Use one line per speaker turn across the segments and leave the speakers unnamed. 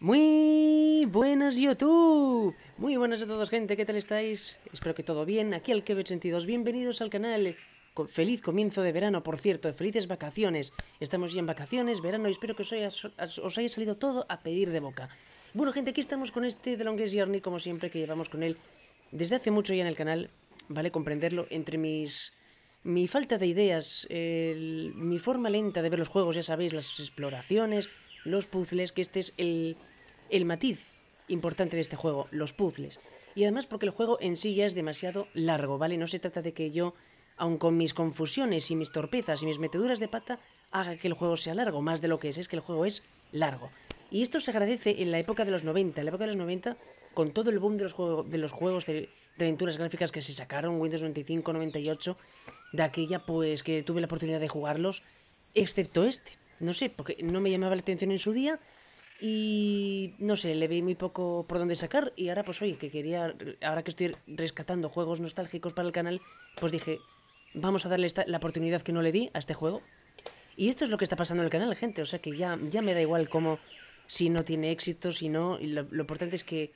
Muy buenas YouTube, muy buenas a todos gente, ¿qué tal estáis? Espero que todo bien, aquí al Quebec Sentidos, bienvenidos al canal, feliz comienzo de verano por cierto, felices vacaciones, estamos ya en vacaciones, verano y espero que os haya, salido todo a pedir de boca. Bueno gente, aquí estamos con este The Longest Journey como siempre que llevamos con él desde hace mucho ya en el canal, vale comprenderlo, entre mis mi falta de ideas, mi forma lenta de ver los juegos, ya sabéis, las exploraciones, los puzzles, que este es el, matiz importante de este juego, los puzzles. Y además porque el juego en sí ya es demasiado largo, ¿vale? No se trata de que yo, aun con mis confusiones y mis torpezas y mis meteduras de pata, haga que el juego sea largo, más de lo que es, es que el juego es largo. Y esto se agradece en la época de los 90, en la época de los 90, con todo el boom de los, de los juegos de, de, aventuras gráficas que se sacaron, Windows 95, 98, de aquella pues que tuve la oportunidad de jugarlos, excepto este, no sé, porque no me llamaba la atención en su día y no sé, le vi muy poco por dónde sacar y ahora pues oye, que quería, ahora que estoy rescatando juegos nostálgicos para el canal, pues dije, vamos a darle la oportunidad que no le di a este juego. Y esto es lo que está pasando en el canal, gente, o sea que ya, ya me da igual cómo, si no tiene éxito, si no, lo, importante es que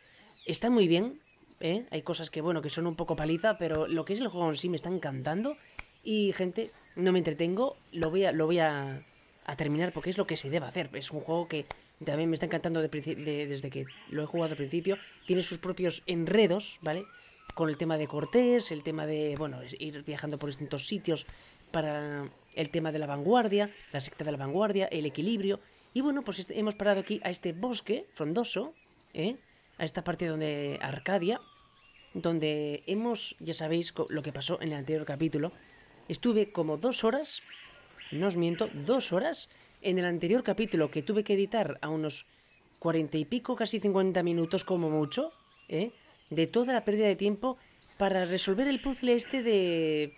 está muy bien, ¿eh? hay cosas que bueno, que son un poco paliza, pero lo que es el juego en sí me está encantando y gente, no me entretengo, lo voy a, lo voy a a terminar porque es lo que se debe hacer. Es un juego que también me está encantando desde que lo he jugado al principio. Tiene sus propios enredos, ¿vale? Con el tema de Cortés, el tema de, bueno, ir viajando por distintos sitios para el tema de la vanguardia, la secta de la vanguardia, el equilibrio. Y bueno, pues este, hemos parado aquí a este bosque frondoso, ¿eh? a esta parte donde Arcadia, donde hemos, ya sabéis lo que pasó en el anterior capítulo, estuve como dos horas no os miento, dos horas en el anterior capítulo que tuve que editar a unos cuarenta y pico, casi cincuenta minutos como mucho, ¿eh? de toda la pérdida de tiempo para resolver el puzzle este de...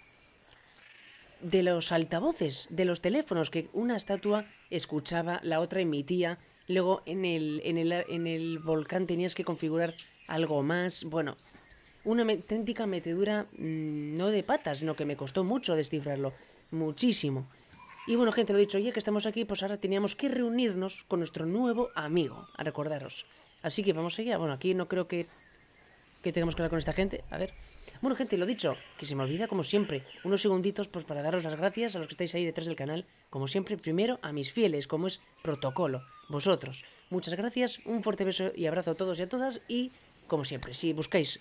de los altavoces, de los teléfonos, que una estatua escuchaba, la otra emitía, luego en el, en el, en el volcán tenías que configurar algo más, bueno, una auténtica metedura mm, no de patas, sino que me costó mucho descifrarlo, muchísimo. Y bueno, gente, lo dicho, ya que estamos aquí, pues ahora teníamos que reunirnos con nuestro nuevo amigo, a recordaros. Así que vamos allá. Bueno, aquí no creo que, tengamos que hablar con esta gente. A ver. Bueno, gente, lo dicho, que se me olvida, como siempre, unos segunditos pues para daros las gracias a los que estáis ahí detrás del canal. Como siempre, primero a mis fieles, como es protocolo. Vosotros. Muchas gracias, un fuerte beso y abrazo a todos y a todas. Y, como siempre, si buscáis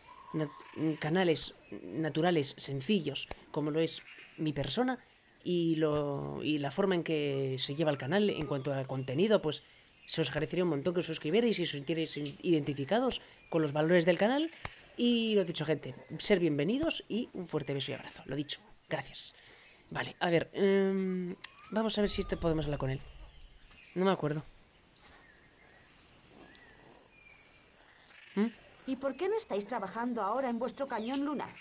canales naturales sencillos, como lo es mi persona, y, lo, y la forma en que se lleva el canal en cuanto al contenido, pues se os agradecería un montón que os suscribierais y os sintierais identificados con los valores del canal. Y lo dicho, gente, ser bienvenidos y un fuerte beso y abrazo. Lo dicho, gracias. Vale, a ver, em, vamos a ver si este podemos hablar con él. No me acuerdo.
¿Mm? ¿Y por qué no estáis trabajando ahora en vuestro cañón lunar?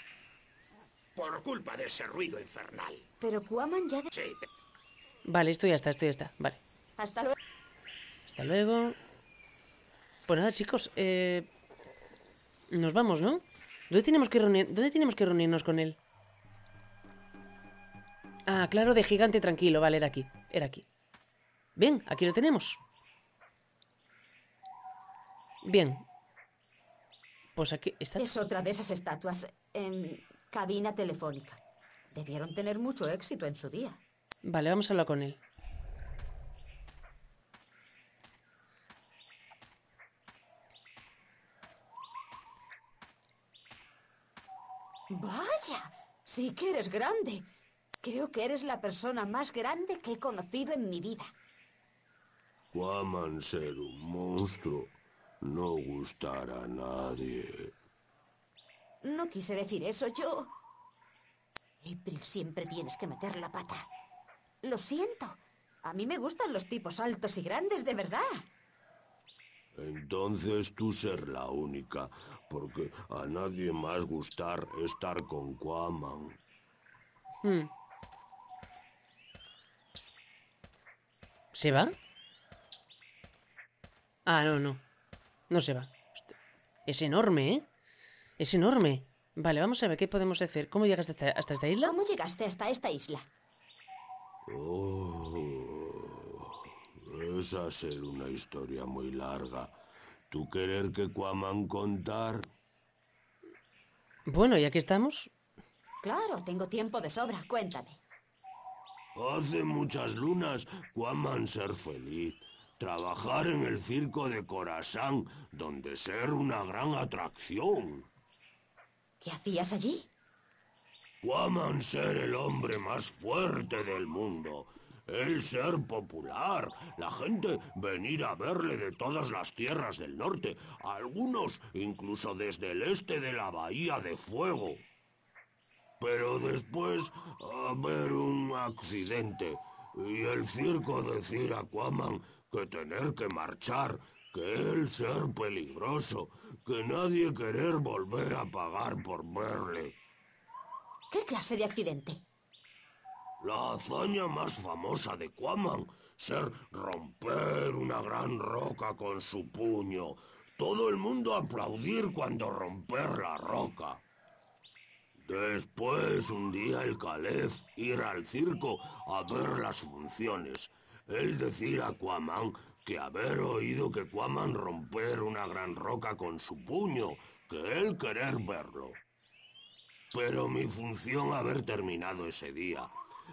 Por culpa de ese ruido infernal.
Pero Cuaman ya... Sí. Vale, esto ya está, esto ya
está. Vale. Hasta luego. Hasta luego. Pues nada, chicos. Eh, nos vamos, ¿no? ¿Dónde tenemos, que tenemos que reunirnos con él? Ah, claro, de gigante tranquilo. Vale, era aquí. Era aquí.
Bien, aquí lo tenemos. Bien. Pues aquí... ¿está? Es otra de esas estatuas. En... Cabina telefónica. Debieron tener mucho éxito en su día.
Vale, vamos a hablar con él.
Vaya, sí que eres grande. Creo que eres la persona más grande que he conocido en mi vida.
Guaman ser un monstruo no gustará a nadie.
No quise decir eso, yo... April, siempre tienes que meter la pata. Lo siento. A mí me gustan los tipos altos y grandes, de verdad.
Entonces tú ser la única, porque a nadie más gustar estar con Quaman.
Hmm. ¿Se va? Ah, no, no. No se va. Es enorme, ¿eh? Es enorme. Vale, vamos a ver qué podemos hacer. ¿Cómo llegaste
hasta, esta isla? ¿Cómo llegaste hasta esta isla?
Oh, esa ser una historia muy larga. ¿Tú querer que Cuaman contar?
Bueno, ¿y aquí estamos?
Claro, tengo tiempo de sobra. Cuéntame.
Hace muchas lunas, Cuaman ser feliz. Trabajar en el circo de Corazán, donde ser una gran atracción. ¿Qué hacías allí? Guaman ser el hombre más fuerte del mundo. El ser popular. La gente venir a verle de todas las tierras del norte. Algunos incluso desde el este de la Bahía de Fuego. Pero después haber un accidente. Y el circo decir a Quaman que tener que marchar que el ser peligroso, que nadie querer volver a pagar por verle.
¿Qué clase de accidente?
La hazaña más famosa de Quaman, ser romper una gran roca con su puño. Todo el mundo aplaudir cuando romper la roca. Después, un día el calef ir al circo a ver las funciones. Él decir a Quaman que haber oído que Cuaman romper una gran roca con su puño, que él querer verlo. Pero mi función haber terminado ese día,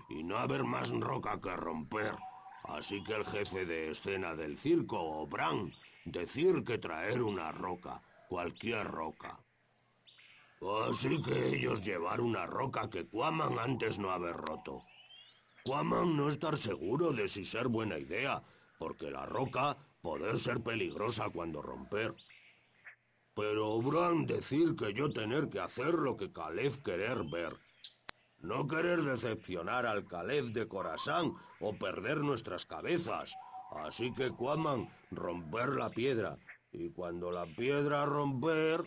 y no haber más roca que romper, así que el jefe de escena del circo, O'Bran... decir que traer una roca, cualquier roca. Así que ellos llevar una roca que Cuaman antes no haber roto. Cuaman no estar seguro de si ser buena idea, porque la roca puede ser peligrosa cuando romper. Pero obran decir que yo tener que hacer lo que Calef querer ver. No querer decepcionar al Calef de Corazán o perder nuestras cabezas. Así que cuaman romper la piedra. Y cuando la piedra romper...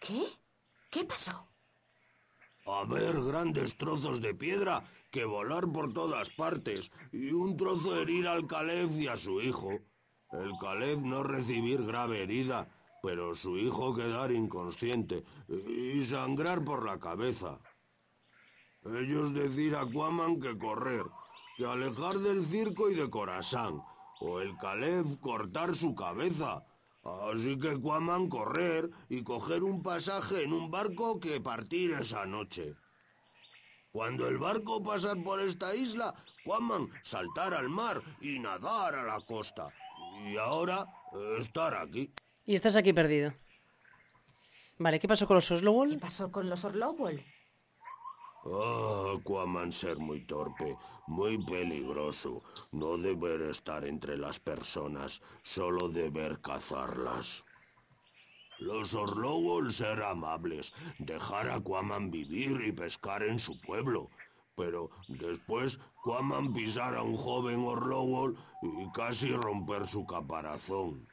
¿Qué? ¿Qué pasó? Haber grandes trozos de piedra que volar por todas partes y un trozo herir al calef y a su hijo. El calef no recibir grave herida, pero su hijo quedar inconsciente y sangrar por la cabeza. Ellos decir a Quaman que correr, que alejar del circo y de Corazán, o el calef cortar su cabeza, Así que cuaman correr y coger un pasaje en un barco que partir esa noche. Cuando el barco pasar por esta isla, cuaman saltar al mar y nadar a la costa. Y ahora estar aquí.
Y estás aquí perdido. Vale, ¿qué pasó con los Oslowol? ¿Qué pasó con los Oslowol?
oh, ser muy torpe. Muy peligroso. No deber estar entre las personas, solo deber cazarlas. Los Orlowol ser amables, dejar a Quaman vivir y pescar en su pueblo. Pero después Quaman pisar a un joven Orlowol y casi romper su caparazón.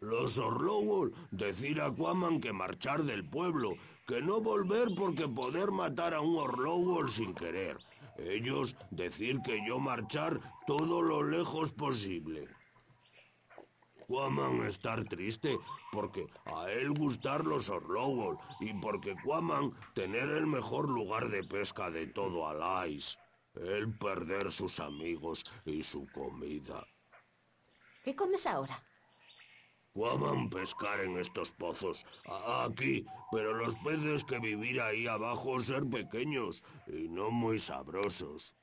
Los Orlowol decir a Quaman que marchar del pueblo, que no volver porque poder matar a un Orlowol sin querer ellos decir que yo marchar todo lo lejos posible. Quaman estar triste porque a él gustar los Orlowol y porque Quaman tener el mejor lugar de pesca de todo Alais. Él perder sus amigos y su comida.
¿Qué comes ahora?
Guaman pescar en estos pozos, aquí, pero los peces que vivir ahí abajo ser pequeños y no muy sabrosos.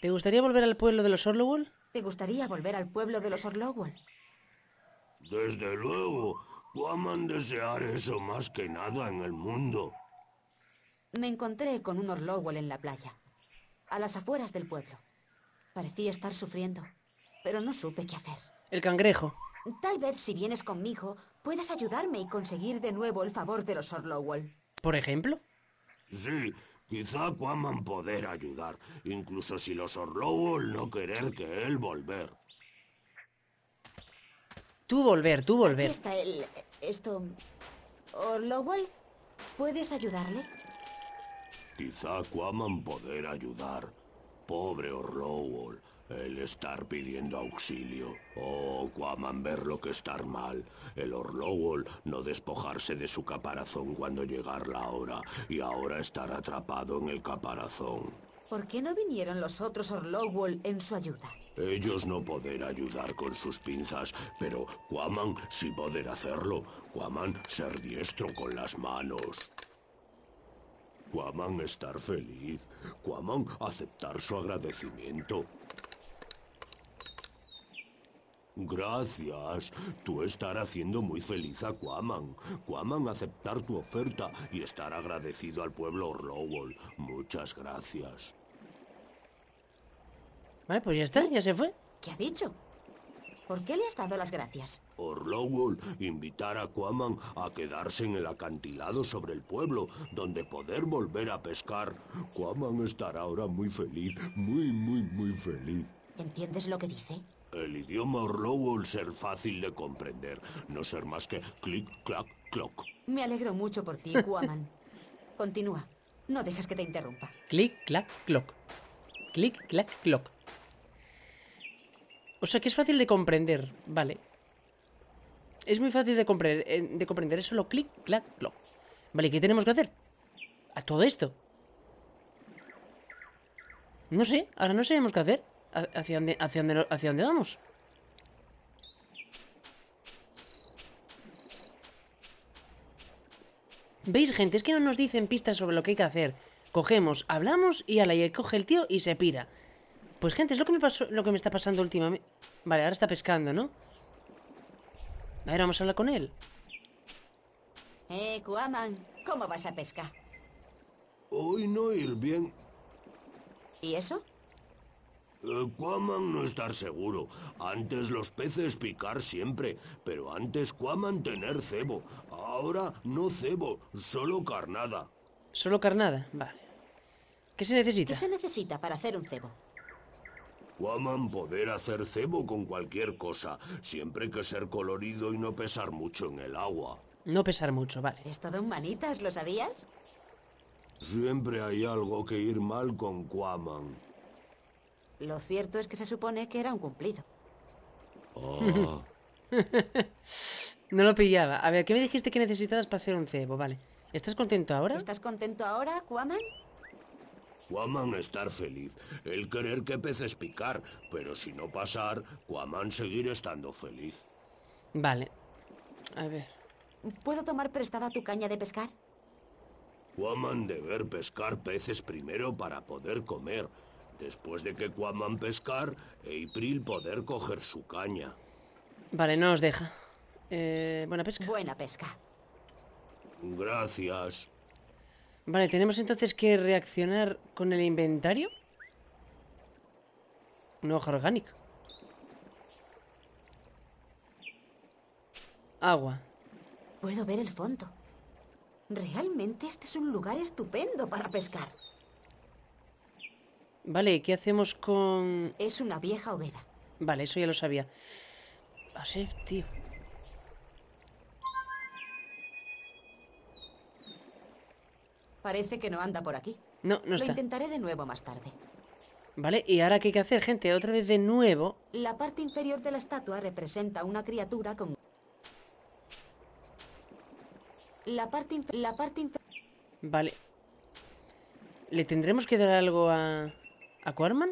¿Te gustaría
volver al pueblo de los Orlowell? ¿Te gustaría volver al
pueblo de los Orlowell?
Desde luego, Guaman desear eso más que nada en el mundo.
Me encontré con un Orlowell en la playa, a las afueras del pueblo. Parecía estar sufriendo, pero no supe qué hacer. El cangrejo. Tal vez si vienes conmigo, puedas ayudarme y conseguir de nuevo el favor de los Orlowell.
¿Por ejemplo? Sí, quizá Quaman poder ayudar, incluso si los Orlowell no querer que él volver. Tú volver, tú volver.
está el... esto... Orlowell, ¿puedes ayudarle?
Quizá Quaman poder ayudar. Pobre Orlowell, el estar pidiendo auxilio. Oh, Quaman, ver lo que estar mal. El Orlowol no despojarse de su caparazón cuando llegar la hora. Y ahora estar atrapado en el caparazón.
¿Por qué no vinieron los otros Orlowol en su ayuda?
Ellos no poder ayudar con sus pinzas, pero Quaman sí poder hacerlo. Quaman ser diestro con las manos. Quaman estar feliz. Quaman aceptar su agradecimiento. Gracias. Tú estarás haciendo muy feliz a Quaman. Quaman aceptar tu oferta y estar agradecido al pueblo Orlowol. Muchas gracias.
Vale, pues ya está, ya se fue. ¿Qué ha dicho? ¿Por qué le has dado las gracias?
Orlowol invitar a Quaman a quedarse en el acantilado sobre el pueblo, donde poder volver a pescar. Quaman estará ahora muy feliz, muy, muy, muy feliz.
¿Entiendes lo que dice?
El idioma Rowell ser fácil de comprender, no ser más que clic, clac, clock.
Me alegro mucho por ti, Guaman. Continúa, no dejes que te interrumpa.
Clic, clac, clock. Clic,
clac, clock. O sea que es fácil de comprender, vale. Es muy fácil de comprender, eh, de comprender, es solo clic, clac, clock. Vale, ¿qué tenemos que hacer? A todo esto. No sé, ahora no sabemos qué hacer. ¿Hacia dónde, vamos? ¿Veis, gente? Es que no nos dicen pistas sobre lo que hay que hacer. Cogemos, hablamos y ala, y coge el tío y se pira. Pues, gente, es lo que me, lo que me está pasando últimamente. Vale, ahora está pescando, ¿no? A ver, vamos a hablar con él.
Eh, Kuaman, ¿cómo vas a pescar?
Hoy no ir bien. ¿Y eso? Eh, Cuaman no estar seguro. Antes los peces picar siempre, pero antes Cuaman tener cebo. Ahora no cebo, solo carnada.
¿Solo carnada? Vale. ¿Qué se necesita? ¿Qué se necesita para hacer un cebo?
Cuaman poder hacer cebo con cualquier cosa, siempre que ser colorido y no pesar mucho en el agua.
No pesar mucho, vale. ¿Es todo un manitas, lo sabías?
Siempre hay algo que ir mal con Cuaman
lo cierto es que se supone que era un cumplido.
Oh.
no lo pillaba. A ver, ¿qué me dijiste que necesitabas para hacer un cebo? Vale. ¿Estás contento
ahora? ¿Estás contento ahora, Quaman?
Quaman estar feliz, el querer que peces picar, pero si no pasar, Quaman seguir estando feliz.
Vale. A ver. ¿Puedo tomar prestada tu caña de pescar?
Quaman deber pescar peces primero para poder comer. Después de que Cuaman pescar, April poder coger su caña.
Vale, no os deja. Eh, buena pesca. Buena pesca.
Gracias.
Vale, tenemos entonces que reaccionar con el inventario. Una hoja orgánica.
Agua. Puedo ver el fondo. Realmente este es un lugar estupendo para pescar. Vale, ¿qué hacemos
con...? Es una vieja hoguera. Vale, eso ya lo sabía. Así, tío.
Parece que no anda por aquí. No, no lo Lo intentaré de nuevo más tarde. Vale,
¿y ahora qué hay que hacer, gente? Otra vez de nuevo.
La parte inferior de la estatua representa una criatura con... La parte... La parte...
Vale. ¿Le tendremos que dar algo a...? Aquarman,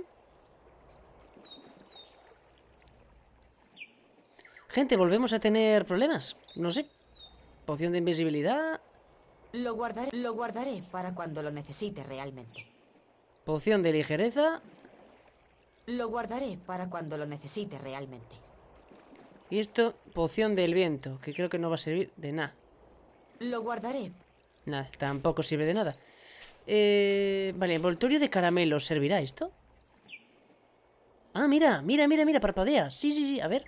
Gente, volvemos a tener problemas. No sé. Poción de invisibilidad. Lo guardaré,
lo guardaré para cuando lo necesite realmente. Poción de
ligereza.
Lo guardaré para cuando lo necesite realmente. Y esto,
poción del viento, que creo que no va a servir de nada.
Lo guardaré.
Nada, tampoco sirve de nada. Eh, vale, envoltorio de caramelo. ¿Servirá esto? Ah, mira, mira, mira, mira, parpadea. Sí, sí, sí, a ver.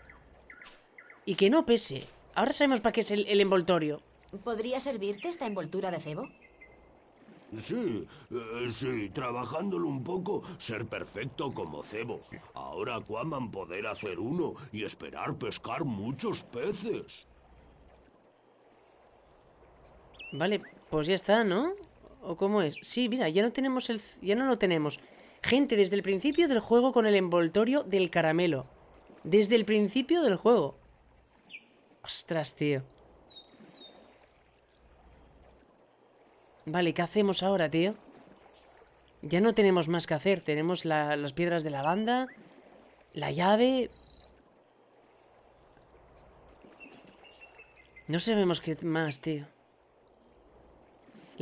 Y que no pese. Ahora sabemos para qué es el, envoltorio. ¿Podría servirte esta envoltura de cebo?
Sí, eh, sí, trabajándolo un poco, ser perfecto como cebo. Ahora cuaman poder hacer uno y esperar pescar muchos peces.
Vale, pues ya está, ¿no? ¿O cómo es? Sí, mira, ya no tenemos el... Ya no lo tenemos. Gente, desde el principio del juego con el envoltorio del caramelo. Desde el principio del juego. Ostras, tío. Vale, ¿qué hacemos ahora, tío? Ya no tenemos más que hacer. Tenemos las piedras de la banda. La llave. No sabemos qué más, tío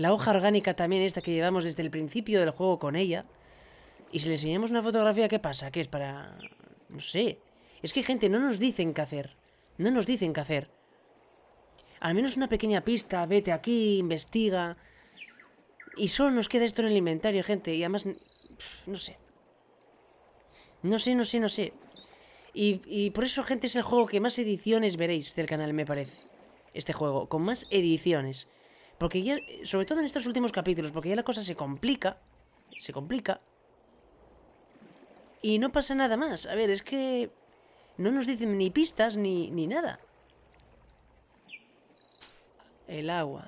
la hoja orgánica también esta que llevamos desde el principio del juego con ella. Y si le enseñamos una fotografía, ¿qué pasa? ¿Qué es para...? No sé. Es que, gente, no nos dicen qué hacer. No nos dicen qué hacer. Al menos una pequeña pista, vete aquí, investiga. Y solo nos queda esto en el inventario, gente. Y además, no sé. No sé, no sé, no sé. Y, y por eso, gente, es el juego que más ediciones veréis del canal, me parece. Este juego, con más ediciones. Porque ya, sobre todo en estos últimos capítulos, porque ya la cosa se complica. Se complica. Y no pasa nada más. A ver, es que no nos dicen ni pistas ni, ni nada. El agua.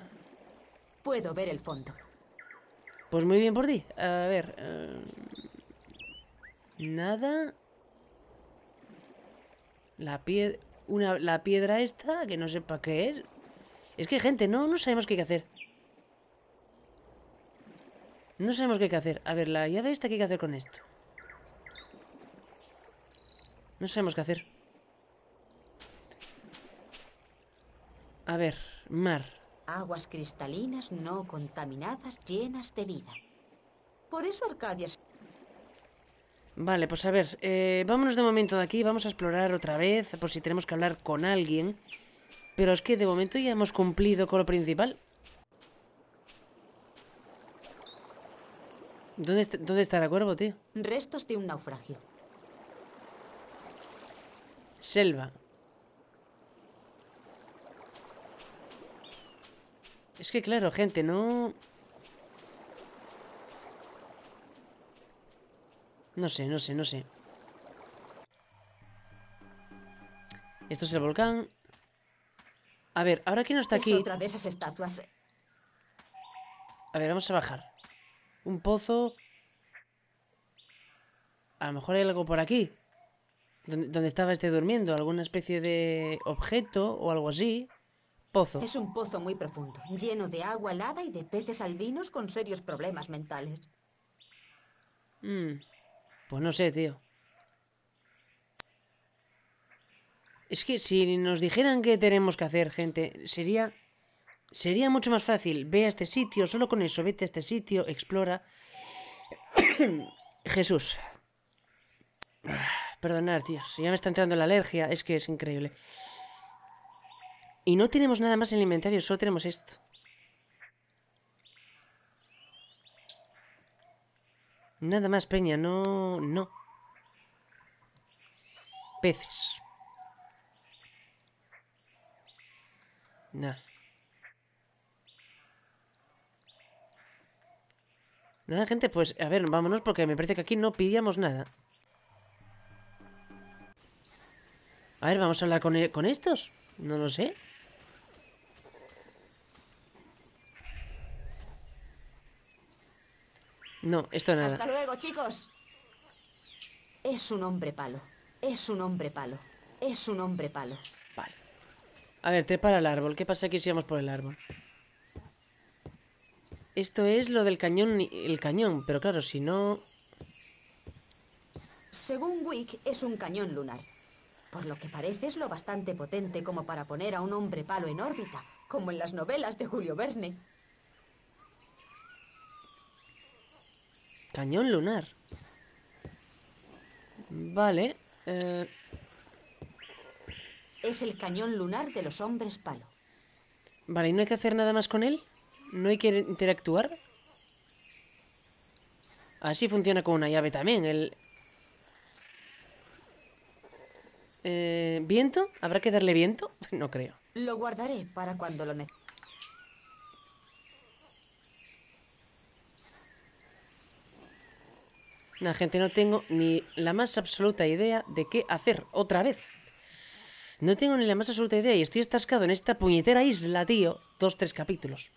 Puedo ver el fondo. Pues muy bien por ti. A ver. Eh, nada. La, Una... la piedra esta, que no sepa qué es. Es que, gente, no, no sabemos qué hay que hacer. No sabemos qué hay que hacer. A ver, la llave esta, ¿qué hay que hacer con esto? No sabemos qué hacer.
A ver, mar. Aguas cristalinas no contaminadas, llenas de vida. Por eso Arcadia...
Vale, pues a ver, eh, vámonos de momento de aquí, vamos a explorar otra vez, por si tenemos que hablar con alguien. Pero es que de momento ya hemos cumplido con lo principal. ¿Dónde, está, dónde Cuervo, tío?
Restos de un naufragio.
Selva. Es que claro, gente, no... No sé, no sé, no sé. Esto es el volcán. A ver, ahora que no está aquí... otra esas estatuas. A ver, vamos a bajar. Un pozo... A lo mejor hay algo por aquí. Donde, estaba este durmiendo. Alguna especie de objeto o algo así. Pozo. Es
un pozo muy profundo, lleno de agua helada y de peces albinos con serios problemas mentales.
Mm. Pues no sé, tío. Es que si nos dijeran qué tenemos que hacer, gente, sería sería mucho más fácil. Ve a este sitio, solo con eso, vete a este sitio, explora. Jesús. Perdonar, tíos, ya me está entrando la alergia, es que es increíble. Y no tenemos nada más en el inventario, solo tenemos esto. Nada más, Peña, no... no. Peces. ¿No Nada, gente, pues a ver, vámonos porque me parece que aquí no pidíamos nada. A ver, vamos a hablar con, e-, con estos. No lo sé. No, esto nada. Hasta
luego, chicos. Es un hombre palo. Es un hombre palo. Es un hombre palo.
A ver, te para el árbol. ¿Qué pasa aquí si vamos por el árbol? Esto es lo del cañón, el cañón, pero claro, si no...
Según Wick, es un cañón lunar. Por lo que parece es lo bastante potente como para poner a un hombre palo en órbita, como en las novelas de Julio Verne.
Cañón lunar. Vale. Eh... Es el cañón lunar de los hombres palo. Vale, ¿y no hay que hacer nada más con él? ¿No hay que interactuar? Así funciona con una llave también. El... Eh, ¿Viento? ¿Habrá que darle viento? No creo.
Lo guardaré para cuando lo necesite.
La gente, no tengo ni la más absoluta idea de qué hacer otra vez. No tengo ni la más absoluta idea y estoy atascado en esta puñetera isla, tío. Dos, tres capítulos.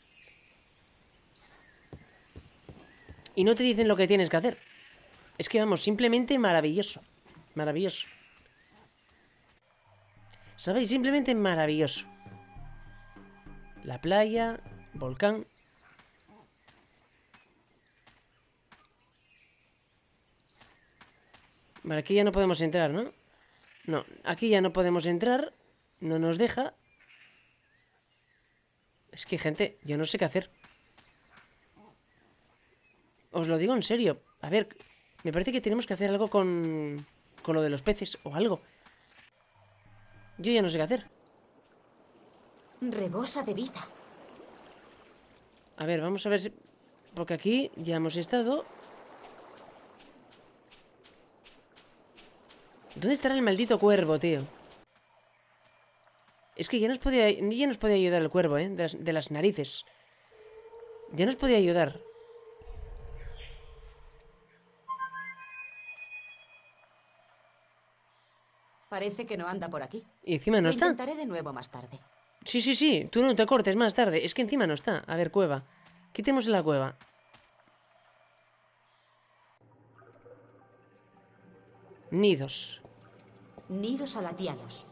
Y no te dicen lo que tienes que hacer. Es que vamos, simplemente maravilloso. Maravilloso. ¿Sabéis? Simplemente maravilloso. La playa, volcán. Vale, aquí ya no podemos entrar, ¿no? No, aquí ya no podemos entrar. No nos deja. Es que, gente, yo no sé qué hacer. Os lo digo en serio. A ver, me parece que tenemos que hacer algo con... Con lo de los peces o algo. Yo ya no sé qué hacer.
Rebosa de vida.
A ver, vamos a ver si... Porque aquí ya hemos estado ¿Dónde estará el maldito cuervo, tío? Es que ya nos podía, ya nos podía ayudar el cuervo, ¿eh? De las, narices. Ya nos podía ayudar.
Parece que no anda por aquí. Y encima no está. de nuevo más tarde.
Sí, sí, sí. Tú no te cortes más tarde. Es que encima no está. A ver, cueva. Quitemos la cueva.
Nidos. Nidos alatianos.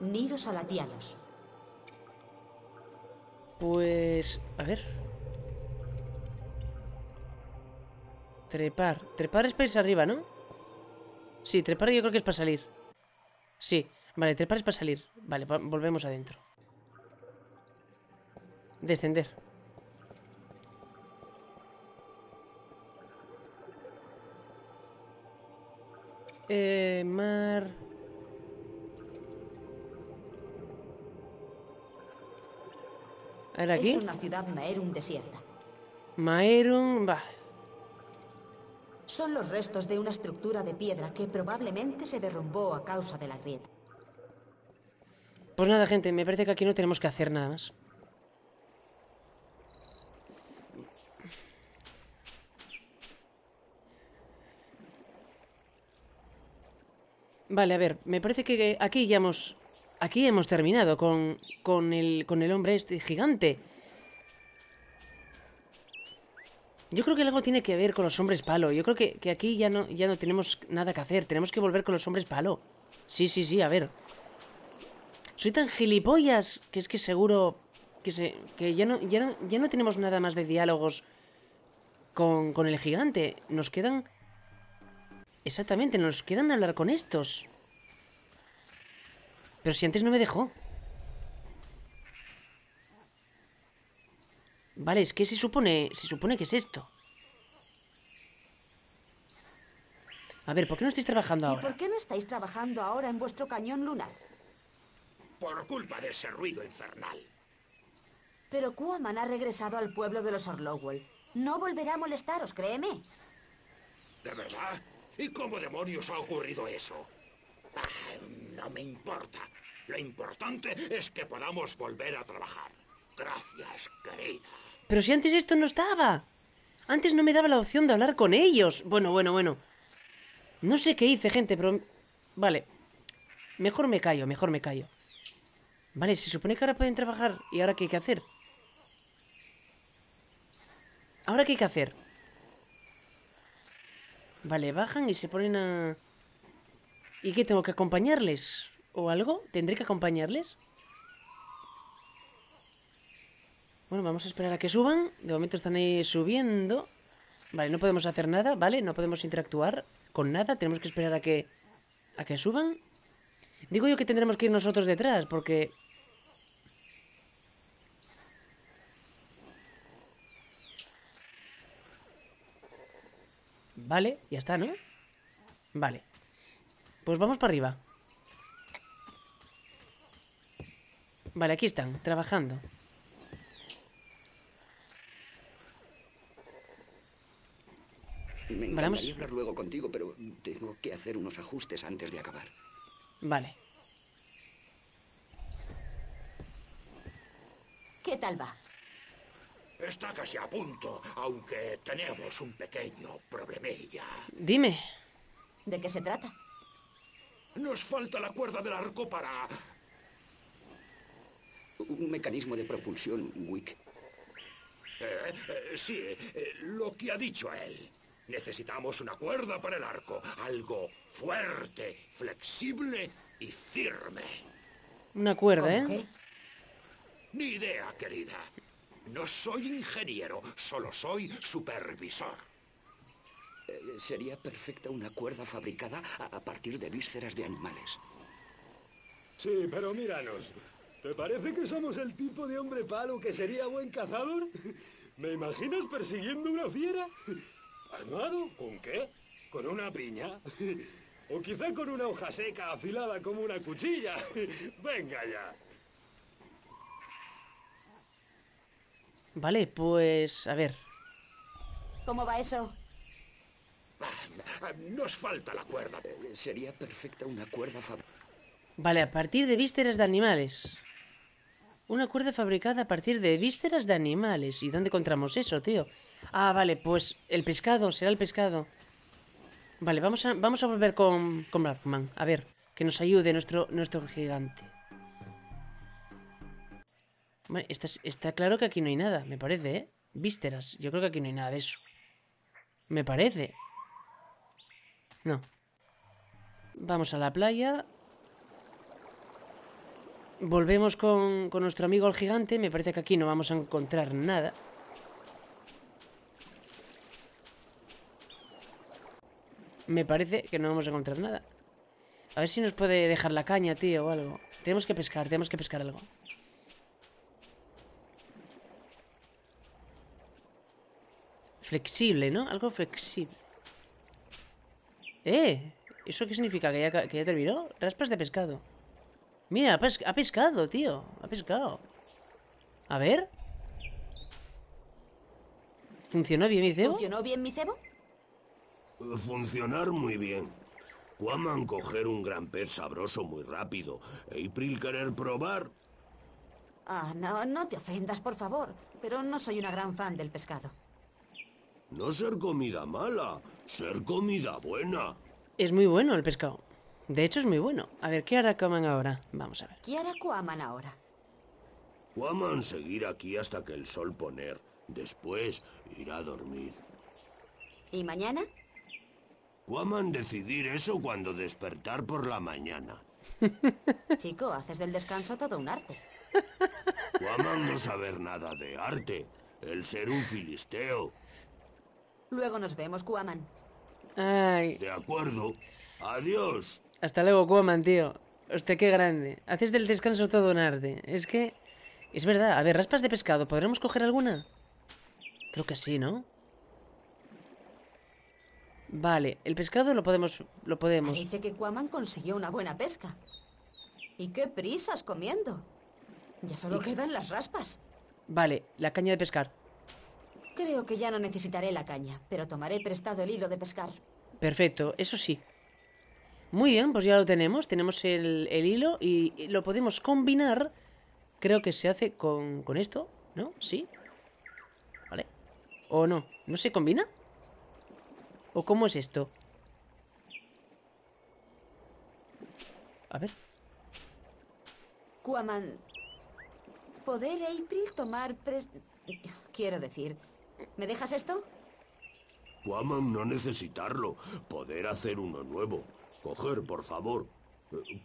Nidos alatianos. Pues... A ver.
Trepar. Trepar es para irse arriba, ¿no? Sí, trepar yo creo que es para salir. Sí. Vale, trepar es para salir. Vale, volvemos adentro. Descender. Eh, mar. aquí. Es una ciudad Maerun
desierta. Maerun. va. Son los restos de una estructura de piedra que probablemente se derrumbó a causa de la grieta.
Pues nada, gente, me parece que aquí no tenemos que hacer nada más. Vale, a ver, me parece que aquí ya hemos... Aquí hemos terminado con, con, el, con el hombre este gigante. Yo creo que algo tiene que ver con los hombres palo. Yo creo que, aquí ya no, ya no tenemos nada que hacer. Tenemos que volver con los hombres palo. Sí, sí, sí, a ver. Soy tan gilipollas que es que seguro que, se, que ya, no, ya, ya no tenemos nada más de diálogos con, con el gigante. Nos quedan Exactamente, nos quedan a hablar con estos. Pero si antes no me dejó. Vale, es que se supone, se supone que es esto.
A ver, ¿por qué no estáis trabajando ahora? ¿Y
por qué no estáis trabajando ahora en vuestro cañón lunar?
Por culpa de ese ruido infernal.
Pero Kuaman ha regresado al pueblo de los Orlowell. No volverá a molestaros, créeme.
¿De verdad? ¿Y cómo demonios ha ocurrido eso? Ah, no me importa. Lo importante es que podamos volver a trabajar. Gracias, querida.
Pero si antes esto no estaba. Antes no me daba la opción de hablar con ellos. Bueno, bueno, bueno. No sé qué hice, gente, pero... Vale. Mejor me callo, mejor me callo. Vale, se supone que ahora pueden trabajar. ¿Y ahora qué hay que hacer? ¿Ahora qué hay que hacer? Vale, bajan y se ponen a... ¿Y qué? ¿Tengo que acompañarles? ¿O algo? ¿Tendré que acompañarles? Bueno, vamos a esperar a que suban. De momento están ahí subiendo. Vale, no podemos hacer nada, ¿vale? No podemos interactuar con nada. Tenemos que esperar a que... A que suban. Digo yo que tendremos que ir nosotros detrás, porque... Vale, ya está, ¿no? Vale. Pues vamos para arriba. Vale, aquí están, trabajando.
Me a hablar luego contigo, pero tengo que hacer unos ajustes antes de acabar.
Vale. ¿Qué tal va? Está
casi a punto, aunque tenemos un pequeño problemilla.
Dime. ¿De qué se trata?
Nos falta la cuerda del arco para...
Un mecanismo de propulsión, Wick.
Eh, eh, sí, eh, lo que ha dicho él. Necesitamos una cuerda para el arco, algo fuerte, flexible y firme.
Una cuerda, ¿eh?
Ni idea, querida. No soy ingeniero, solo soy supervisor. Eh, sería perfecta una cuerda fabricada a, a partir de vísceras de animales. Sí, pero míranos. ¿Te parece que somos el tipo de hombre palo que sería buen cazador? ¿Me imaginas persiguiendo una fiera? ¿Armado? ¿Con qué? ¿Con una piña? ¿O quizá con una hoja seca afilada como una cuchilla? ¡Venga
ya!
Vale, pues a ver.
¿Cómo va eso? Ah, nos
falta la cuerda. Sería perfecta una cuerda
Vale, a partir de vísceras de animales. Una cuerda fabricada a partir de vísceras de animales. ¿Y dónde encontramos eso, tío? Ah, vale, pues el pescado, será el pescado. Vale, vamos a, vamos a volver con, con Blackman. A ver, que nos ayude nuestro, nuestro gigante. Bueno, está, claro que aquí no hay nada, me parece, ¿eh? Vísteras. Yo creo que aquí no hay nada de eso. Me parece. No. Vamos a la playa. Volvemos con, con nuestro amigo el gigante. Me parece que aquí no vamos a encontrar nada. Me parece que no vamos a encontrar nada. A ver si nos puede dejar la caña, tío, o algo. Tenemos que pescar, tenemos que pescar algo. Flexible, ¿no? Algo flexible. ¡Eh! ¿Eso qué significa? ¿Que ya, terminó? Raspas de pescado. Mira, ha pescado, tío. Ha pescado. A ver. ¿Funcionó bien mi cebo? ¿Funcionó bien mi cebo?
Funcionar muy bien. Cuaman coger un gran pez sabroso muy rápido. April querer probar.
Ah, no, no te ofendas, por favor. Pero no soy una gran fan del pescado.
No ser comida mala, ser comida buena.
Es muy bueno el pescado. De hecho, es muy bueno. A ver, ¿qué hará ahora? Vamos a ver.
¿Qué hará
Cuaman ahora?
Cuaman seguir aquí hasta que el sol poner. Después irá a dormir. ¿Y mañana? Cuaman decidir eso cuando despertar por la mañana.
Chico, haces del descanso todo un arte.
Cuaman no saber nada de arte. El ser un filisteo.
Luego nos vemos, Cuaman.
Ay. De acuerdo. Adiós.
Hasta luego, Cuaman, tío. usted qué grande. Haces del descanso todo un arte. Es que... Es verdad. A ver, raspas de pescado. ¿Podremos coger alguna? Creo que sí, ¿no? Vale, el pescado lo podemos... Lo podemos. Dice
que Cuaman consiguió una buena pesca. ¿Y qué prisas comiendo? Ya solo quedan las raspas.
Vale, la caña de pescar.
Creo que ya no necesitaré la caña, pero tomaré prestado el hilo de pescar.
Perfecto, eso sí. Muy bien, pues ya lo tenemos. Tenemos el, hilo y lo podemos combinar. Creo que se hace con, esto, ¿no? ¿Sí? ¿Vale? ¿O no? ¿No se combina? ¿O cómo es esto? A ver.
Cuaman. Poder tomar pres... Quiero decir, ¿Me dejas esto?
Quaman no necesitarlo. Poder hacer uno nuevo. Coger, por favor.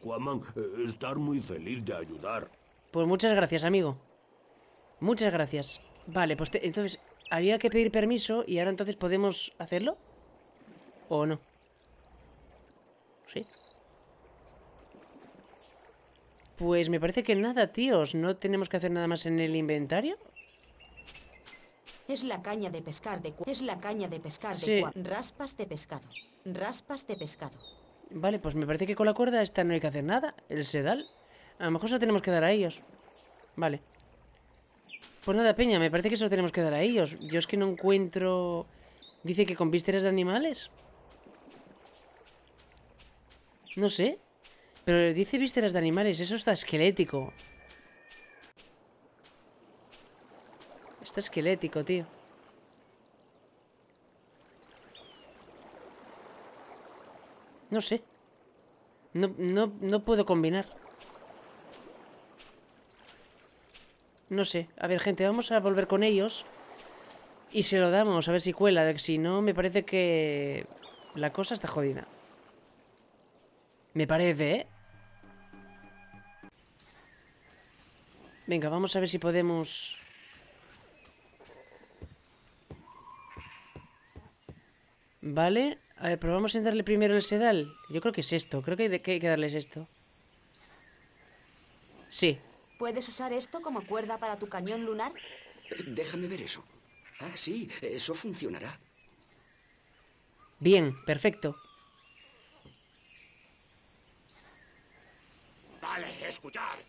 Quaman eh, eh, estar muy feliz de ayudar.
Pues muchas gracias, amigo. Muchas gracias. Vale, pues entonces había que pedir permiso y ahora entonces podemos hacerlo. ¿O no? Sí. Pues me parece que nada, tíos. No tenemos que hacer nada más en el inventario.
Es la caña de pescar de es la caña de pescar de de raspas de pescado, raspas de pescado.
Vale, pues me parece que con la cuerda esta no hay que hacer nada, el sedal. A lo mejor se lo tenemos que dar a ellos. Vale. Pues nada, peña, me parece que se tenemos que dar a ellos. Yo es que no encuentro... Dice que con vísceras de animales. No sé. Pero dice vísceras de animales, eso está esquelético. Está esquelético, tío. No sé. No, puedo combinar. No sé. A ver, gente, vamos a volver con ellos. Y se lo damos, a ver si cuela. Si no, me parece que... La cosa está jodida. Me parece, ¿eh? Venga, vamos a ver si podemos... Vale, a ver, probamos en darle primero el sedal. Yo creo que es esto, creo que hay, que, darles esto. Sí.
¿Puedes usar esto como cuerda para tu cañón lunar? Eh, déjame ver eso. Ah, sí, eso funcionará.
Bien, perfecto.
Vale, escuchad.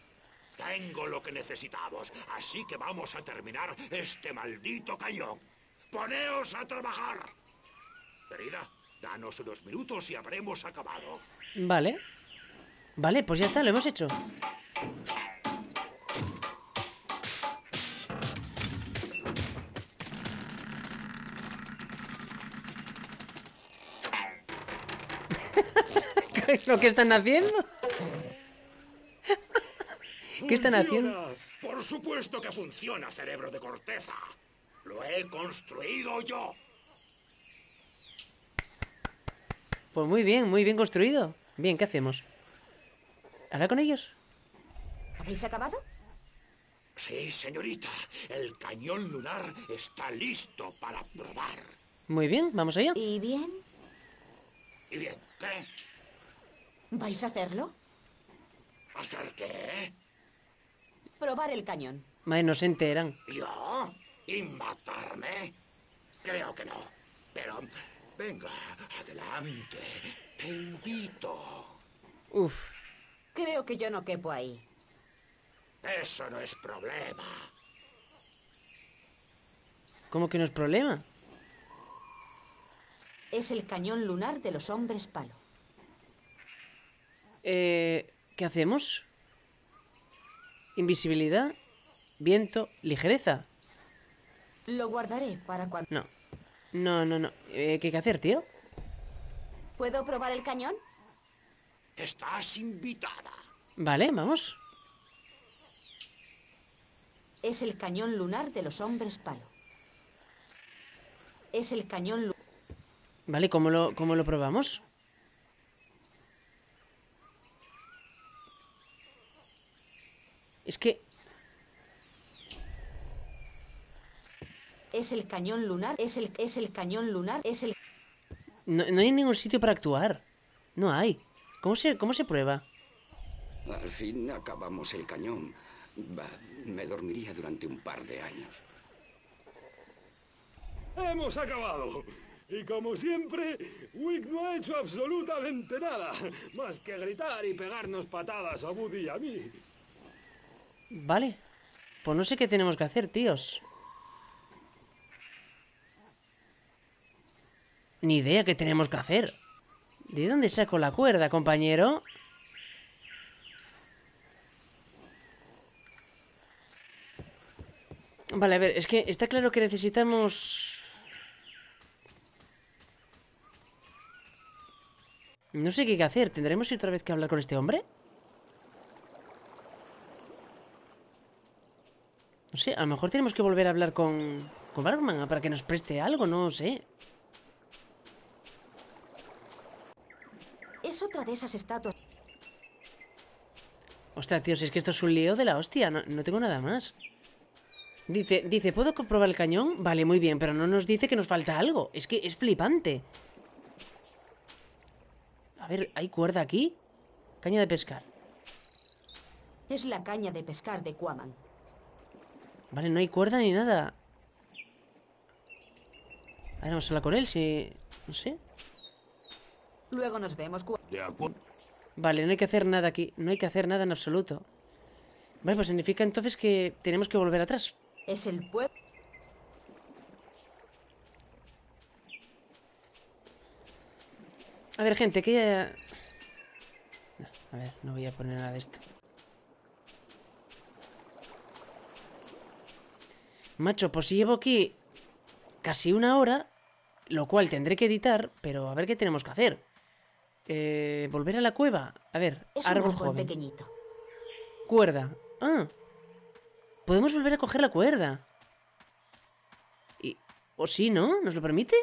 Tengo lo que necesitamos, así que vamos a terminar este maldito cañón. ¡Poneos a trabajar! danos unos minutos y habremos acabado.
Vale. Vale, pues ya está, lo hemos hecho. ¿Lo que están haciendo? ¿Qué están haciendo?
Por supuesto que funciona, cerebro de corteza. Lo he construido yo.
Pues muy bien, muy bien construido. Bien, ¿qué hacemos? ¿Habla con ellos?
¿Habéis acabado? Sí, señorita. El cañón lunar está listo para probar.
Muy bien, vamos allá. ¿Y bien?
¿Y bien
qué?
¿Vais a hacerlo?
¿Hacer qué? Probar el cañón.
Bueno, no se enteran.
¿Yo? ¿Y matarme?
Creo que no. Pero Venga, adelante.
Te invito. Uf. Creo que yo no quepo ahí. Eso no es problema. ¿Cómo que no es problema? Es el cañón lunar de los hombres
palo. Eh, ¿Qué hacemos? Invisibilidad, viento, ligereza. Lo guardaré para cuando... No. No, no, no. Eh, ¿Qué hay que hacer, tío?
¿Puedo
probar el cañón? Estás invitada.
Vale, vamos. Es el cañón lunar de los hombres palo. Es el cañón lunar.
Vale, ¿cómo lo, cómo lo probamos?
Es que es el cañón lunar, es el, es el cañón lunar, es el...
No, hay ningún sitio para actuar. No hay. ¿Cómo se, cómo se prueba?
Al fin acabamos el
cañón. me dormiría durante un par de años. ¡Hemos acabado! Y como siempre, Wick no ha hecho absolutamente nada, más que gritar y pegarnos patadas a Woody y a mí.
Vale. Pues no sé qué tenemos que hacer, tíos. Ni idea qué tenemos que hacer. ¿De dónde saco la cuerda, compañero? Vale, a ver, es que está claro que necesitamos... No sé qué hacer. ¿Tendremos otra vez que hablar con este hombre? No sé, a lo mejor tenemos que volver a hablar con... Con Barman para que nos preste algo, no sé.
otra de esas estatuas.
Ostras, tío, si es que esto es un lío de la hostia. No, tengo nada más. Dice, dice, ¿puedo comprobar el cañón? Vale, muy bien, pero no nos dice que nos falta algo. Es que es flipante. A ver, ¿hay cuerda aquí? Caña de pescar.
Es la caña de pescar de Cuaman.
Vale, no hay cuerda ni nada. A ver, vamos a hablar con él, si... No sé.
Luego nos vemos.
Vale, no hay que hacer nada aquí. No hay que hacer nada en absoluto. Vale, pues significa entonces que tenemos que volver atrás. Es el pueblo. A ver, gente, que ya... a ver, no voy a poner nada de esto. Macho, pues si llevo aquí casi una hora, lo cual tendré que editar, pero a ver qué tenemos que hacer. Eh, volver a la cueva. A ver, árbol pequeñito. Cuerda. Ah. Podemos volver a coger la cuerda. Y... ¿O sí, no? ¿Nos lo permite?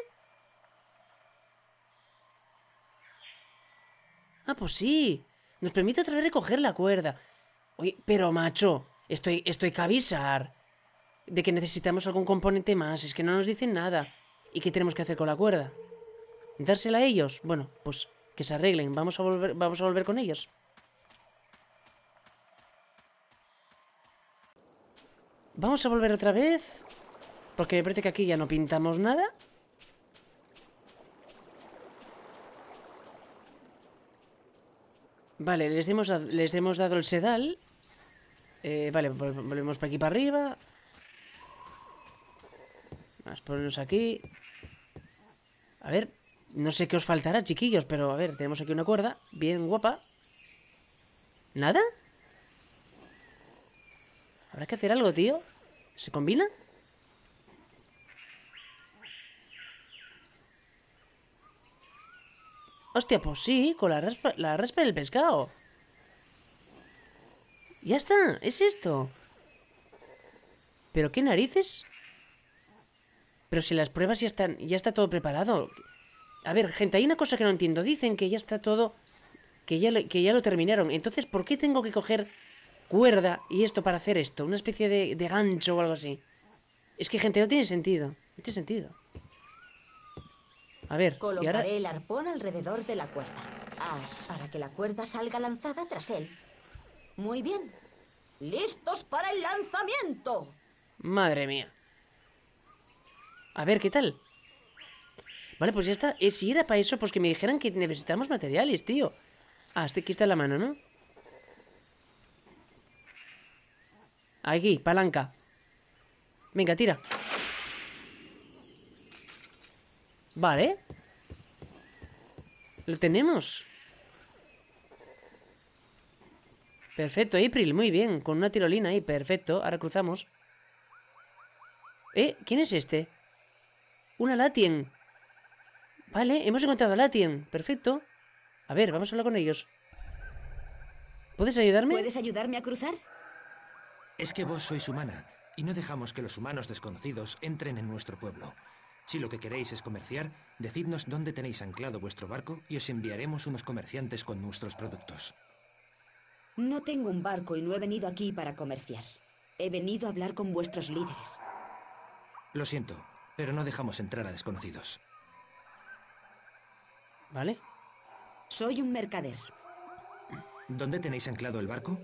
Ah, pues sí. Nos permite otra vez recoger la cuerda. Oye, pero macho, estoy, estoy que avisar de que necesitamos algún componente más. Es que no nos dicen nada. ¿Y qué tenemos que hacer con la cuerda? ¿Dársela a ellos? Bueno, pues que se arreglen. Vamos a volver, vamos a volver con ellos. Vamos a volver otra vez. Porque me parece que aquí ya no pintamos nada. Vale, les hemos, les hemos dado el sedal. Eh, vale, volvemos para aquí para arriba. Más ponernos aquí. A ver. No sé qué os faltará, chiquillos, pero a ver, tenemos aquí una cuerda. Bien guapa. ¿Nada? ¿Habrá que hacer algo, tío? ¿Se combina? Hostia, pues sí, con la raspa, la del pescado. Ya está, es esto. ¿Pero qué narices? Pero si las pruebas ya están, ya está todo preparado. A ver, gente, hay una cosa que no entiendo. Dicen que ya está todo... Que ya, lo, que ya lo terminaron. Entonces, ¿por qué tengo que coger cuerda y esto para hacer esto? Una especie de, gancho o algo así. Es que, gente, no tiene sentido. No tiene sentido. A ver, Colocaré el
arpón alrededor de la cuerda. para que la cuerda salga lanzada tras él. Muy bien. ¡Listos para el lanzamiento!
Madre mía. A ver, ¿qué tal? Vale, pues ya está. Eh, si era para eso, pues que me dijeran que necesitamos materiales, tío. Ah, este aquí está la mano, ¿no? Aquí, palanca. Venga, tira. Vale. Lo tenemos. Perfecto, April, muy bien. Con una tirolina ahí, perfecto. Ahora cruzamos. ¿Eh? ¿Quién es este? Una Latien. Vale, hemos encontrado a Latien. Perfecto.
A ver, vamos a hablar con ellos. ¿Puedes ayudarme? ¿Puedes ayudarme a cruzar? Es que vos sois humana y no dejamos que los humanos desconocidos entren en nuestro pueblo. Si lo que queréis es comerciar, decidnos dónde tenéis anclado vuestro barco y os enviaremos unos comerciantes con nuestros productos.
No tengo un barco y no he venido aquí para comerciar. He venido a hablar con vuestros líderes.
Lo siento, pero no dejamos entrar a desconocidos. ¿Vale? Soy un mercader. ¿Dónde tenéis anclado el barco?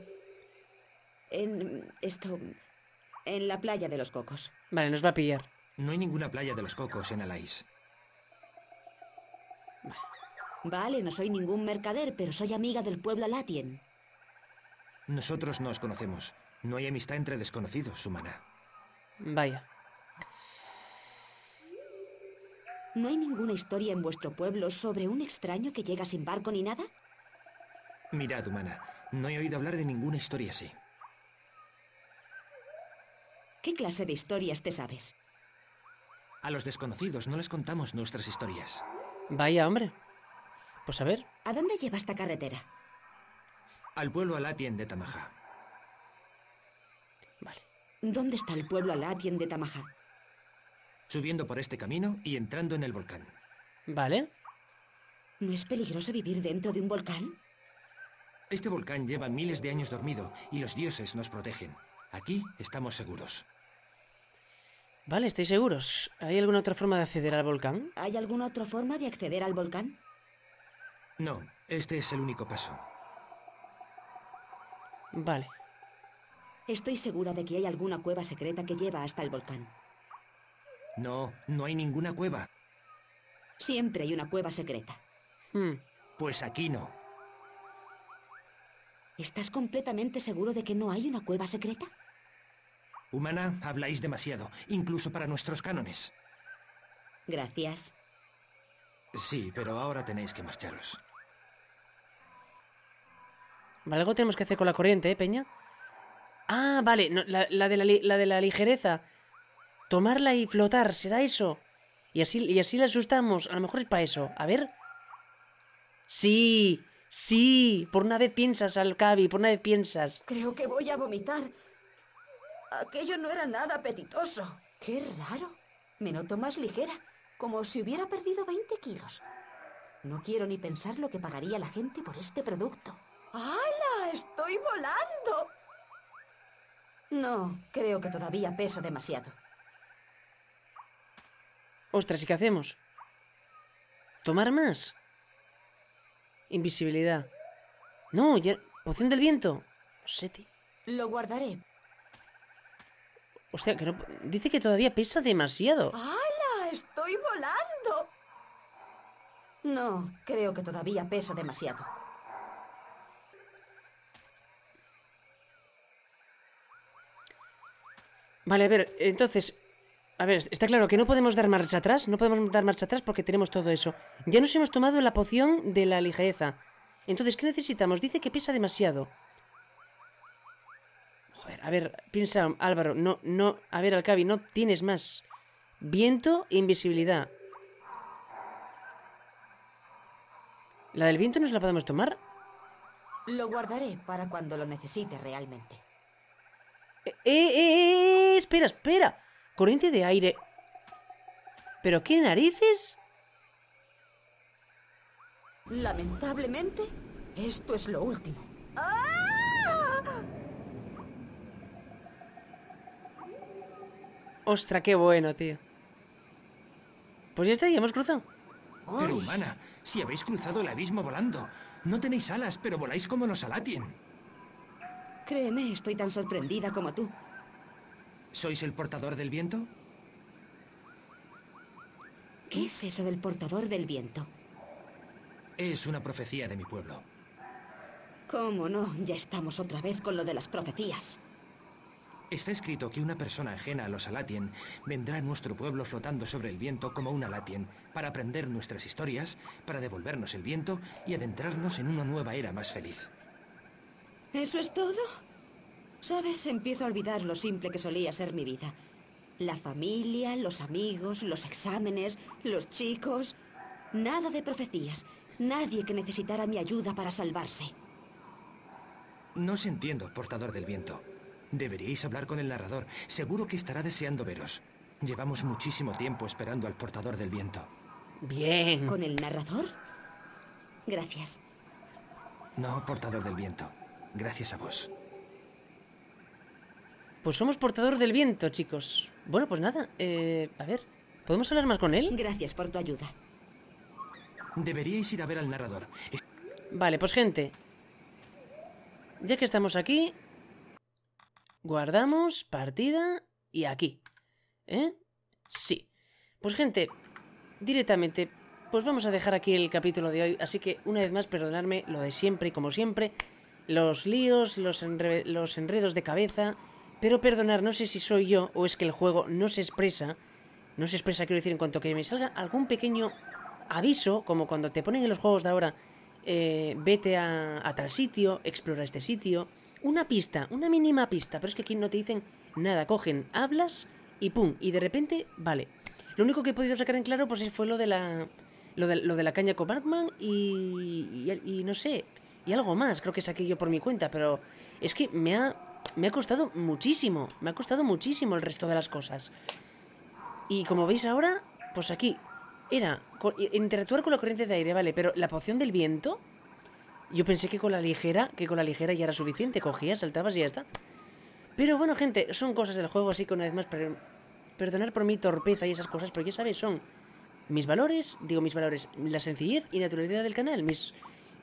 En... esto... en la playa de los cocos. Vale, nos va a pillar.
No hay ninguna playa de los cocos en Alais.
Vale, no soy ningún mercader, pero soy amiga del pueblo Alatien.
Nosotros no os conocemos. No hay amistad entre desconocidos, humana.
Vaya. ¿No hay ninguna historia en vuestro pueblo sobre un extraño que llega sin barco ni nada?
Mirad, humana, no he oído hablar de ninguna historia así.
¿Qué clase de historias te sabes?
A los desconocidos no les contamos nuestras historias. Vaya, hombre. Pues a ver. ¿A dónde lleva esta carretera? Al pueblo Alatien de Tamaja. Vale.
¿Dónde está el pueblo Alatien de Tamaha?
Subiendo por este camino y entrando en el volcán. Vale. ¿No es peligroso vivir dentro de un volcán? Este volcán lleva miles de años dormido y los dioses nos protegen. Aquí estamos seguros. Vale, estáis seguros. ¿Hay alguna
otra forma de acceder al volcán? ¿Hay alguna otra forma de acceder al volcán?
No, este es el único paso.
Vale. Estoy segura de que hay alguna cueva secreta que lleva hasta el volcán. No, no hay ninguna cueva. Siempre hay una cueva secreta. Hmm. Pues
aquí no. ¿Estás completamente seguro de que no hay una cueva secreta? Humana, habláis demasiado, incluso para nuestros cánones. Gracias. Sí, pero ahora tenéis que marcharos.
Vale, algo tenemos que hacer con la corriente, ¿eh, Peña? Ah, vale, la de la ligereza. Tomarla y flotar, ¿será eso? Y así, y así la asustamos. A lo mejor es para eso. A ver. Sí, sí. Por una vez piensas, Alcabi, por una vez piensas.
Creo que voy a vomitar. Aquello no era nada apetitoso. Qué raro. Me noto más ligera, como si hubiera perdido 20 kilos. No quiero ni pensar lo que pagaría la gente por este producto. ¡Hala! ¡Estoy volando! No, creo que todavía peso demasiado. Ostras, ¿y qué hacemos? ¿Tomar más?
Invisibilidad. No, ya... Poción del viento. Seti.
Lo guardaré.
Hostia, que Dice que todavía pesa demasiado.
¡Hala! ¡Estoy volando! No, creo que todavía pesa demasiado.
Vale, a ver, entonces, a ver, está claro que no podemos dar marcha atrás, no podemos dar marcha atrás porque tenemos todo eso. Ya nos hemos tomado la poción de la ligereza. Entonces, ¿qué necesitamos? Dice que pesa demasiado. Joder, a ver, piensa, Álvaro, no, no, a ver, Alcabi, no tienes más. Viento e invisibilidad. ¿La del viento nos la podemos tomar?
Lo guardaré para cuando lo necesite realmente.
Eh, eh, eh, espera, espera! Corriente de aire.
¿Pero qué narices? Lamentablemente, esto es lo último. ¡Ah!
Ostra, qué bueno, tío.
Pues ya está, ya hemos cruzado. Pero humana, si habéis cruzado el abismo volando, no tenéis alas, pero voláis como los Alatien.
Créeme, estoy tan
sorprendida como tú. ¿Sois el portador del viento?
¿Qué es eso del portador del viento?
Es una profecía de mi pueblo.
¿Cómo no? Ya estamos otra vez con lo de las profecías.
Está escrito que una persona ajena a los Alatien vendrá a nuestro pueblo flotando sobre el viento como un Alatien, para aprender nuestras historias, para devolvernos el viento y adentrarnos en una nueva era más feliz.
¿Eso es todo? ¿Sabes? Empiezo a olvidar lo simple que solía ser mi vida. La familia, los amigos, los exámenes, los chicos. Nada de profecías. Nadie que necesitara mi ayuda para salvarse.
No se entiendo, portador del viento. Deberíais hablar con el narrador. Seguro que estará deseando veros. Llevamos muchísimo tiempo esperando al portador del viento.
Bien. ¿Con el narrador? Gracias.
No, portador del viento. Gracias a vos.
Pues somos portador del viento, chicos. Bueno, pues nada, eh, a ver, ¿podemos hablar más con él? Gracias por tu ayuda. Deberíais ir a ver al narrador. Vale, pues gente. Ya que estamos aquí, guardamos partida y aquí. ¿Eh? Sí. Pues gente, directamente, pues vamos a dejar aquí el capítulo de hoy. Así que, una vez más, perdonadme lo de siempre y como siempre. Los líos, los, los enredos de cabeza pero perdonar, no sé si soy yo o es que el juego no se expresa. No se expresa, quiero decir, en cuanto que me salga algún pequeño aviso, como cuando te ponen en los juegos de ahora, eh, vete a, tal sitio, explora este sitio. Una pista, una mínima pista, pero es que aquí no te dicen nada. Cogen, hablas y pum, y de repente, vale. Lo único que he podido sacar en claro pues fue lo de la, lo de, la caña con Batman y, y, y no sé, y algo más, creo que saqué yo por mi cuenta, pero es que me ha me ha costado muchísimo, me ha costado muchísimo el resto de las cosas. Y como veis ahora, pues aquí era e, interactuar con la corriente de aire, vale, pero la poción del viento, yo pensé que con la ligera, que con la ligera ya era suficiente, cogías, saltabas y ya está. Pero bueno, gente, son cosas del juego, así que una vez más, perdonar por mi torpeza y esas cosas, porque ya sabéis, son mis valores, digo mis valores, la sencillez y naturalidad del canal, mis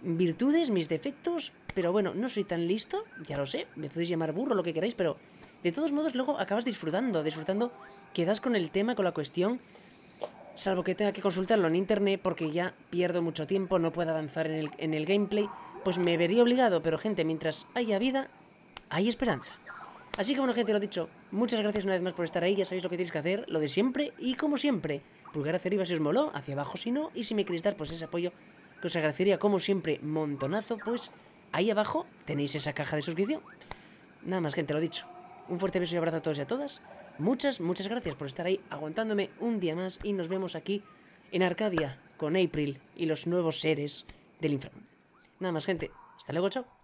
virtudes, mis defectos, pero bueno, no soy tan listo, ya lo sé, me podéis llamar burro, lo que queráis, pero de todos modos luego acabas disfrutando, disfrutando, quedas con el tema, con la cuestión, salvo que tenga que consultarlo en internet porque ya pierdo mucho tiempo, no puedo avanzar en el, gameplay, pues me vería obligado, pero gente, mientras haya vida, hay esperanza. Así que bueno gente, lo dicho, muchas gracias una vez más por estar ahí, ya sabéis lo que tenéis que hacer, lo de siempre y como siempre, pulgar hacia arriba si os moló, hacia abajo si no, y si me queréis dar pues ese apoyo que os agradecería como siempre montonazo, pues Ahí abajo tenéis esa caja de suscripción. Nada más, gente, lo dicho. Un fuerte beso y abrazo a todos y a todas. Muchas, muchas gracias por estar ahí aguantándome un día más y nos vemos aquí en Arcadia con April y los nuevos seres del inframundo. Nada más, gente. Hasta luego, chao.